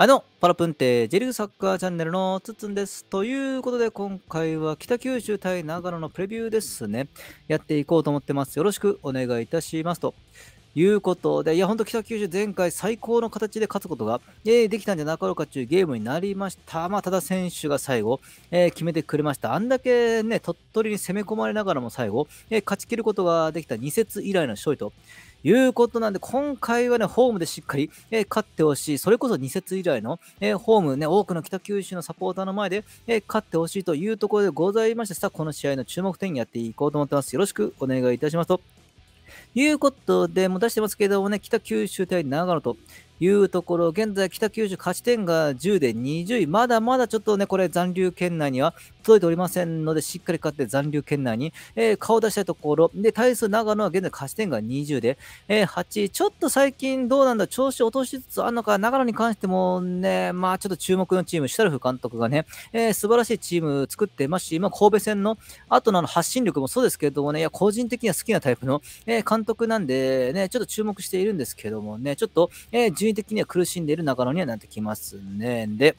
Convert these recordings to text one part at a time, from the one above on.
あの、パラプンテェリーサッカーチャンネルのつつんです。ということで、今回は北九州対長野のプレビューですね。やっていこうと思ってます。よろしくお願いいたしますと。いうことで、いや、ほんと北九州前回最高の形で勝つことが、えー、できたんじゃなかろうかというゲームになりました。まあ、ただ選手が最後、えー、決めてくれました。あんだけね、鳥取に攻め込まれながらも最後、えー、勝ち切ることができた2節以来の勝利と。いうことなんで、今回はね、ホームでしっかり、えー、勝ってほしい。それこそ2節以来の、えー、ホームね、多くの北九州のサポーターの前で、えー、勝ってほしいというところでございまして、さあ、この試合の注目点やっていこうと思ってます。よろしくお願いいたしますと。いうことで、も出してますけどもね、北九州対長野というところ、現在北九州勝ち点が10で20位、まだまだちょっとね、これ残留圏内には届いておりませんので、しっかり勝って残留圏内に、えー、顔出したいところ。で、対する長野は現在勝ち点が20で、えー、8、ちょっと最近どうなんだ、調子落としつつあるのか、長野に関してもね、まあちょっと注目のチーム、シュタルフ監督がね、えー、素晴らしいチーム作ってますし、今、神戸戦の後の発信力もそうですけれどもね、いや、個人的には好きなタイプの、え監督なんで、ね、ちょっと注目しているんですけどもね、ちょっと、え順位的には苦しんでいる長野にはなってきますね。で、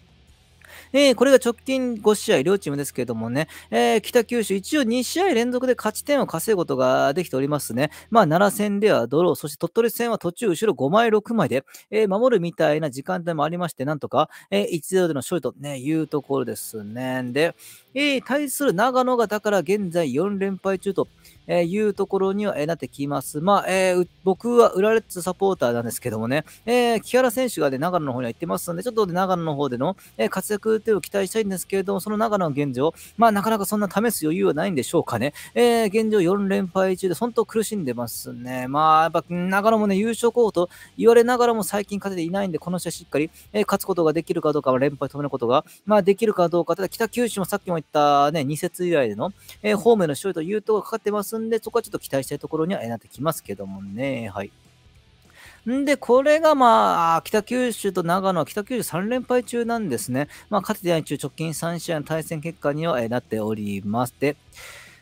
えー、これが直近5試合、両チームですけれどもね、えー、北九州、一応2試合連続で勝ち点を稼ぐことができておりますね。まあ、奈良戦ではドロー、そして鳥取戦は途中、後ろ5枚、6枚で、えー、守るみたいな時間帯もありまして、なんとか、えー、1-0での勝利と、ね、いうところですね。で、えー、対する長野が、だから現在4連敗中と、えいうところには、えなってきます。まあ、え僕はウラレッツサポーターなんですけどもね、え木原選手がね、長野の方には行ってますので、ちょっと、長野の方での、え活躍というのを期待したいんですけれども、その長野の現状、まあ、なかなかそんな試す余裕はないんでしょうかね。え現状4連敗中で、本当苦しんでますね。まあ、やっぱ、長野もね、優勝候補と言われながらも最近勝てていないんで、この試合しっかり、え勝つことができるかどうか、連敗止めることが、まあ、できるかどうか、ただ北九州もさっきも言ったね、2節以来での、えー、ホームへの勝利というところがかかってますんで、そこはちょっと期待したいところにはなってきますけどもね。はい。んで、これがまあ、北九州と長野は北九州3連敗中なんですね。まあ、勝ててない中直近3試合の対戦結果にはなっております。で、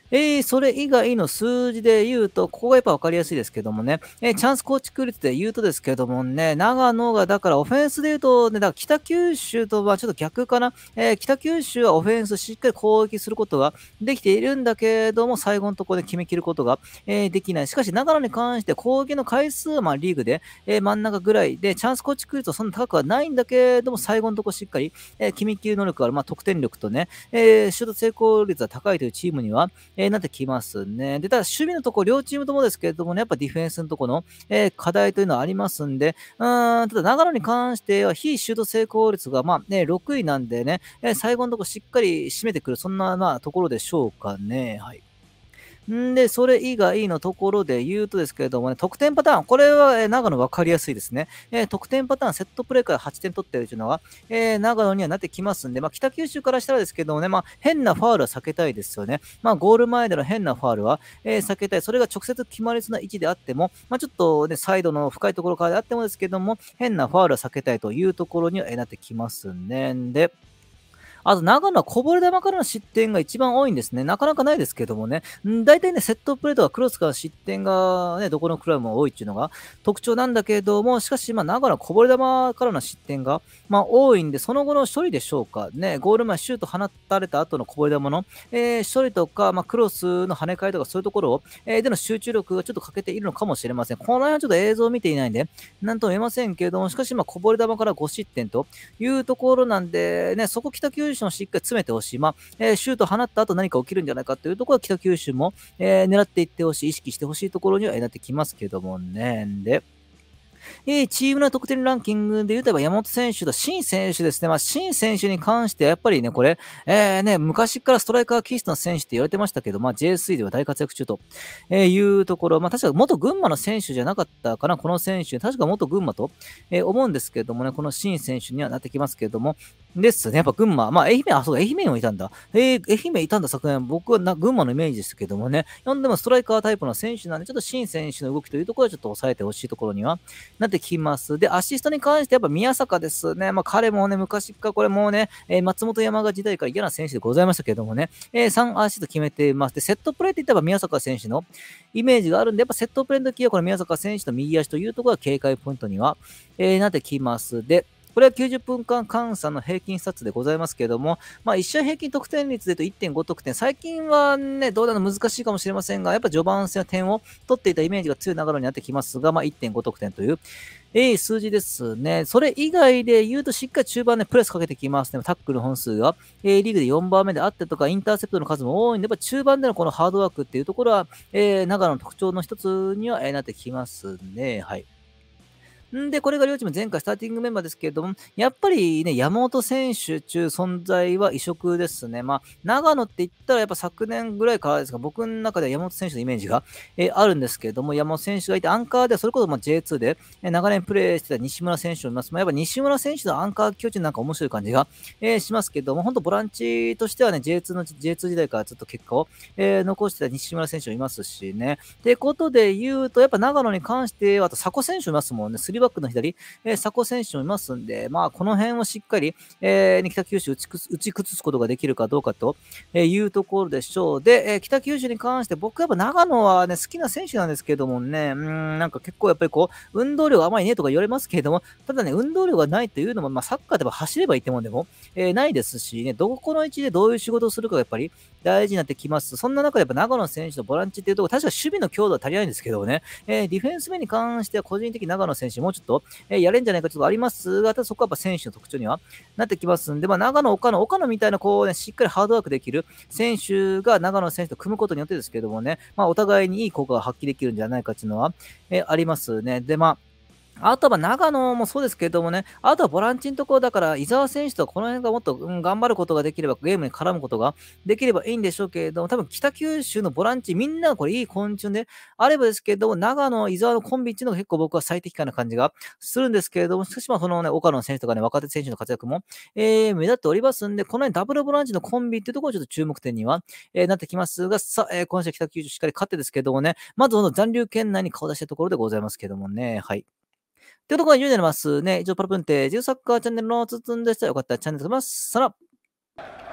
えー、それ以外の数字で言うと、ここがやっぱ分かりやすいですけどもね、えー、チャンス構築率で言うとですけどもね、長野がだからオフェンスで言うと、ね、だから北九州とはちょっと逆かな、えー、北九州はオフェンスしっかり攻撃することができているんだけども、最後のところで決めきることが、えできない。しかし、長野に関して攻撃の回数はまあリーグで、え真ん中ぐらいで、チャンス構築率はそんな高くはないんだけれども、最後のところしっかり、え決めきる能力がある、まあ、得点力とね、えシュート成功率が高いというチームには、えー、なってきますね。で、ただ守備のところ、両チームともですけれどもね、やっぱディフェンスのところの、えー、課題というのはありますんで、うん、ただ長野に関しては、非シュート成功率が、まあね、6位なんでね、え最後のところしっかり締めてくる、そんな、まあ、ところでしょうかね。はい。んで、それ以外のところで言うとですけれどもね、得点パターン、これは、えー、長野分かりやすいですね。えー、得点パターン、セットプレイから8点取ってるというのは、えー、長野にはなってきますんで、まあ、北九州からしたらですけどもね、まあ、変なファールは避けたいですよね。まあ、ゴール前での変なファールは、え避けたい。それが直接決まりそうな位置であっても、まあ、ちょっとね、サイドの深いところからであってもですけども、変なファールは避けたいというところにはなってきますね。で、あと長野はこぼれ球からの失点が一番多いんですね。なかなかないですけどもね。大体ね、セットプレーとかクロスから失点がね、どこのクラブも多いっていうのが特徴なんだけれども、しかし、まあ、長野はこぼれ球からの失点が、まあ、多いんで、その後の処理でしょうか。ね、ゴール前シュート放たれた後のこぼれ球の、えー、処理とか、まあ、クロスの跳ね返りとかそういうところを、えー、での集中力がちょっと欠けているのかもしれません。この辺はちょっと映像を見ていないんで、なんとも言えませんけれども、しかし、まあ、こぼれ球から5失点というところなんで、ね、そこ北九州手のしっかり詰めてほしい。まあ、えー、シュート放った後何か起きるんじゃないかというところは北九州も、えー、狙っていってほしい、意識してほしいところにはなってきますけどもね。で、えチームの得点ランキングで言うと、山本選手と新選手ですね。まあ、新選手に関しては、やっぱりね、これ、えー、ね、昔からストライカーキストの選手って言われてましたけど、まあ、J3 では大活躍中と、えいうところ、まあ、確か元群馬の選手じゃなかったかな、この選手、確か元群馬と、えー、思うんですけれどもね、この新選手にはなってきますけれども、ですね。やっぱ群馬。まあ、愛媛、あ、そう愛媛もいたんだ。えー、愛媛いたんだ昨年。僕はな群馬のイメージですけどもね。呼んでもストライカータイプの選手なんで、ちょっと新選手の動きというところはちょっと抑えてほしいところにはなってきます。で、アシストに関してやっぱ宮坂ですね。まあ、彼もね、昔かこれもうね、えー、松本山が時代から嫌な選手でございましたけどもね、えー、3アシスト決めてます。で、セットプレーって言ったら宮坂選手のイメージがあるんで、やっぱセットプレーの時はこの宮坂選手の右足というところが警戒ポイントには、えー、なってきます。で、これは90分間換算の平均スタッツでございますけれども、まあ、1試合平均得点率で言うと1.5得点、最近はね、どうなの難しいかもしれませんが、やっぱ序盤戦は点を取っていたイメージが強い流れになってきますが、まあ、1.5得点という、ええ、数字ですね。それ以外で言うと、しっかり中盤でプレスかけてきますね。タックル本数が、えー、リーグで4番目であってとか、インターセプトの数も多いんで、やっぱ中盤でのこのハードワークっていうところは、えー、長野の特徴の一つには、えー、なってきますね。はい。んで、これが両チーム前回スターティングメンバーですけれども、やっぱりね、山本選手中存在は異色ですね。まあ、長野って言ったらやっぱ昨年ぐらいからですが、僕の中では山本選手のイメージが、えあるんですけれども、山本選手がいて、アンカーで、それこそまあ J2 で、え長年プレーしてた西村選手を見ます。まあ、やっぱ西村選手のアンカー巨人なんか面白い感じが、えしますけども、本当ボランチとしてはね、J2 の J2 時代からちょっと結果を、え残してた西村選手もいますしね。ってことで言うと、やっぱ長野に関しては、あと佐古選手いますもんね。スリババックの左、えー、佐古選手もいますんで、まあ、この辺をしっかり、えー、北九州打ち打ち崩すことができるかどうかというところでしょう。で、え北九州に関して、僕やっぱ長野はね、好きな選手なんですけどもね、うん、なんか結構やっぱりこう、運動量が甘いねとか言われますけれども、ただね、運動量がないというのも、まあ、サッカーでも走ればいいってもんでも、えないですしね、どこの位置でどういう仕事をするかがやっぱり、大事になってきます。そんな中でやっぱ長野選手のボランチっていうところ、確か守備の強度は足りないんですけどね、えー、ディフェンス面に関しては個人的に長野選手、もうちょっと、えー、やれんじゃないかちょっとありますが、ただそこはやっぱ選手の特徴にはなってきますんで、まあ、長野、岡野、岡野みたいなこう、ね、しっかりハードワークできる選手が長野選手と組むことによってですけどもね、まあ、お互いにいい効果が発揮できるんじゃないかっていうのは、えー、ありますね。で、まああとは長野もそうですけれどもね、あとはボランチのところだから、伊沢選手とこの辺がもっと、うん、頑張ることができれば、ゲームに絡むことができればいいんでしょうけれども、多分北九州のボランチ、みんながこれいい昆虫であればですけれども、長野、伊沢のコンビっていうのが結構僕は最適化な感じがするんですけれども、しかしまあそのね、岡野選手とかね、若手選手の活躍も、えー、目立っておりますんで、この辺ダブルボランチのコンビっていうところちょっと注目点には、えー、なってきますが、さ、えー、今週北九州しっかり勝ってですけれどもね、まずこの残留圏内に顔出したところでございますけどもね、はい。というところが言うになりますね。以上、パルプンテージュサッカーチャンネルのつつんでした。よかったらチャンネル登録ます。さら